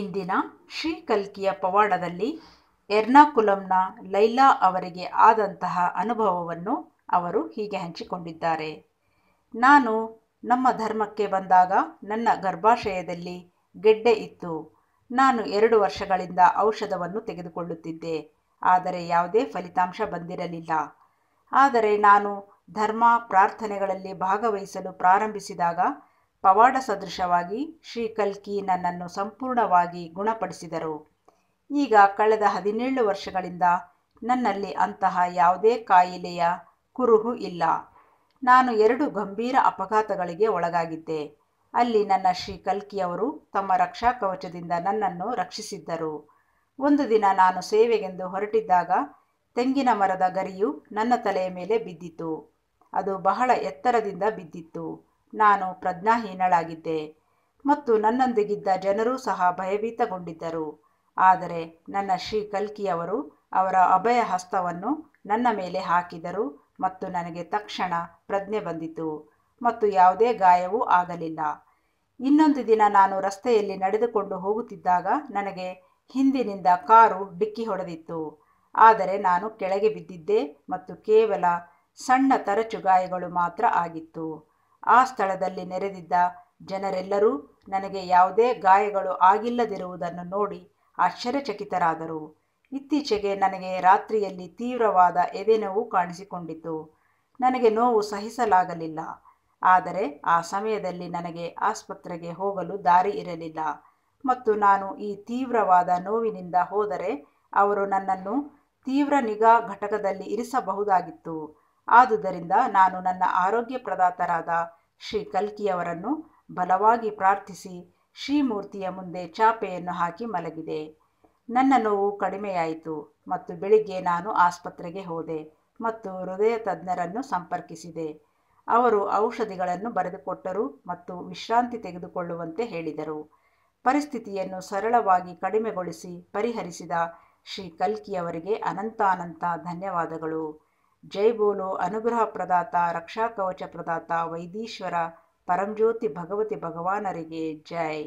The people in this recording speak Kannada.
ಇಂದಿನ ಶ್ರೀ ಕಲ್ಕಿಯ ಪವಾಡದಲ್ಲಿ ಎರ್ನಾಕುಲಂನ ಲೈಲಾ ಅವರಿಗೆ ಆದಂತಹ ಅನುಭವವನ್ನು ಅವರು ಹೀಗೆ ಹಂಚಿಕೊಂಡಿದ್ದಾರೆ ನಾನು ನಮ್ಮ ಧರ್ಮಕ್ಕೆ ಬಂದಾಗ ನನ್ನ ಗರ್ಭಾಶಯದಲ್ಲಿ ಗೆಡ್ಡೆ ಇತ್ತು ನಾನು ಎರಡು ವರ್ಷಗಳಿಂದ ಔಷಧವನ್ನು ತೆಗೆದುಕೊಳ್ಳುತ್ತಿದ್ದೆ ಆದರೆ ಯಾವುದೇ ಫಲಿತಾಂಶ ಬಂದಿರಲಿಲ್ಲ ಆದರೆ ನಾನು ಧರ್ಮ ಪ್ರಾರ್ಥನೆಗಳಲ್ಲಿ ಭಾಗವಹಿಸಲು ಪ್ರಾರಂಭಿಸಿದಾಗ ಪವಾಡ ಸದೃಶವಾಗಿ ಶ್ರೀ ಕಲ್ಕಿ ನನ್ನನ್ನು ಸಂಪೂರ್ಣವಾಗಿ ಗುಣಪಡಿಸಿದರು ಈಗ ಕಳೆದ ಹದಿನೇಳು ವರ್ಷಗಳಿಂದ ನನ್ನಲ್ಲಿ ಅಂತಹ ಯಾವುದೇ ಕಾಯಿಲೆಯ ಕುರುಹು ಇಲ್ಲ ನಾನು ಎರಡು ಗಂಭೀರ ಅಪಘಾತಗಳಿಗೆ ಒಳಗಾಗಿದ್ದೆ ಅಲ್ಲಿ ನನ್ನ ಶ್ರೀ ಕಲ್ಕಿಯವರು ತಮ್ಮ ರಕ್ಷಾ ಕವಚದಿಂದ ನನ್ನನ್ನು ರಕ್ಷಿಸಿದ್ದರು ಒಂದು ದಿನ ನಾನು ಸೇವೆಗೆಂದು ಹೊರಟಿದ್ದಾಗ ತೆಂಗಿನ ಮರದ ಗರಿಯು ನನ್ನ ತಲೆಯ ಮೇಲೆ ಬಿದ್ದಿತು ಅದು ಬಹಳ ಎತ್ತರದಿಂದ ಬಿದ್ದಿತ್ತು ನಾನು ಪ್ರಜ್ಞಾಹೀನಳಾಗಿದ್ದೆ ಮತ್ತು ನನ್ನೊಂದಿಗಿದ್ದ ಜನರೂ ಸಹ ಭಯಭೀತಗೊಂಡಿದ್ದರು ಆದರೆ ನನ್ನ ಶ್ರೀ ಕಲ್ಕಿಯವರು ಅವರ ಅಭಯ ಹಸ್ತವನ್ನು ನನ್ನ ಮೇಲೆ ಹಾಕಿದರು ಮತ್ತು ನನಗೆ ತಕ್ಷಣ ಪ್ರಜ್ಞೆ ಬಂದಿತು ಮತ್ತು ಯಾವುದೇ ಗಾಯವೂ ಆಗಲಿಲ್ಲ ಇನ್ನೊಂದು ದಿನ ನಾನು ರಸ್ತೆಯಲ್ಲಿ ನಡೆದುಕೊಂಡು ಹೋಗುತ್ತಿದ್ದಾಗ ನನಗೆ ಹಿಂದಿನಿಂದ ಕಾರು ಡಿಕ್ಕಿ ಹೊಡೆದಿತ್ತು ಆದರೆ ನಾನು ಕೆಳಗೆ ಬಿದ್ದಿದ್ದೆ ಮತ್ತು ಕೇವಲ ಸಣ್ಣ ತರಚು ಗಾಯಗಳು ಮಾತ್ರ ಆಗಿತ್ತು ಆ ಸ್ಥಳದಲ್ಲಿ ನೆರೆದಿದ್ದ ಜನರೆಲ್ಲರೂ ನನಗೆ ಯಾವುದೇ ಗಾಯಗಳು ಆಗಿಲ್ಲದಿರುವುದನ್ನು ನೋಡಿ ಆಶ್ಚರ್ಯಚಕಿತರಾದರು ಇತ್ತೀಚೆಗೆ ನನಗೆ ರಾತ್ರಿಯಲ್ಲಿ ತೀವ್ರವಾದ ಎದೆನೋವು ಕಾಣಿಸಿಕೊಂಡಿತು ನನಗೆ ನೋವು ಸಹಿಸಲಾಗಲಿಲ್ಲ ಆದರೆ ಆ ಸಮಯದಲ್ಲಿ ನನಗೆ ಆಸ್ಪತ್ರೆಗೆ ಹೋಗಲು ದಾರಿ ಇರಲಿಲ್ಲ ಮತ್ತು ನಾನು ಈ ತೀವ್ರವಾದ ನೋವಿನಿಂದ ಹೋದರೆ ಅವರು ನನ್ನನ್ನು ತೀವ್ರ ನಿಗಾ ಘಟಕದಲ್ಲಿ ಇರಿಸಬಹುದಾಗಿತ್ತು ಆದುದರಿಂದ ನಾನು ನನ್ನ ಆರೋಗ್ಯ ಪ್ರದಾತರಾದ ಶ್ರೀ ಕಲ್ಕಿಯವರನ್ನು ಬಲವಾಗಿ ಪ್ರಾರ್ಥಿಸಿ ಶ್ರೀಮೂರ್ತಿಯ ಮುಂದೆ ಚಾಪೆಯನ್ನು ಹಾಕಿ ಮಲಗಿದೆ ನನ್ನ ನೋವು ಕಡಿಮೆಯಾಯಿತು ಮತ್ತು ಬೆಳಿಗ್ಗೆ ನಾನು ಆಸ್ಪತ್ರೆಗೆ ಹೋದೆ ಮತ್ತು ಹೃದಯ ತಜ್ಞರನ್ನು ಸಂಪರ್ಕಿಸಿದೆ ಅವರು ಔಷಧಿಗಳನ್ನು ಬರೆದುಕೊಟ್ಟರು ಮತ್ತು ವಿಶ್ರಾಂತಿ ತೆಗೆದುಕೊಳ್ಳುವಂತೆ ಹೇಳಿದರು ಪರಿಸ್ಥಿತಿಯನ್ನು ಸರಳವಾಗಿ ಕಡಿಮೆಗೊಳಿಸಿ ಪರಿಹರಿಸಿದ ಶ್ರೀ ಕಲ್ಕಿಯವರಿಗೆ ಅನಂತಾನಂತ ಧನ್ಯವಾದಗಳು ಜೈ ಬೋಲೋ ಅನುಗ್ರಹ ಪ್ರದಾತ ರಕ್ಷಾ ಕವಚ ಪ್ರದಾತ ವೈದೀಶ್ವರ ಪರಂಜ್ಯೋತಿ ಭಗವತಿ ಭಗವಾನರಿಗೆ ಜೈ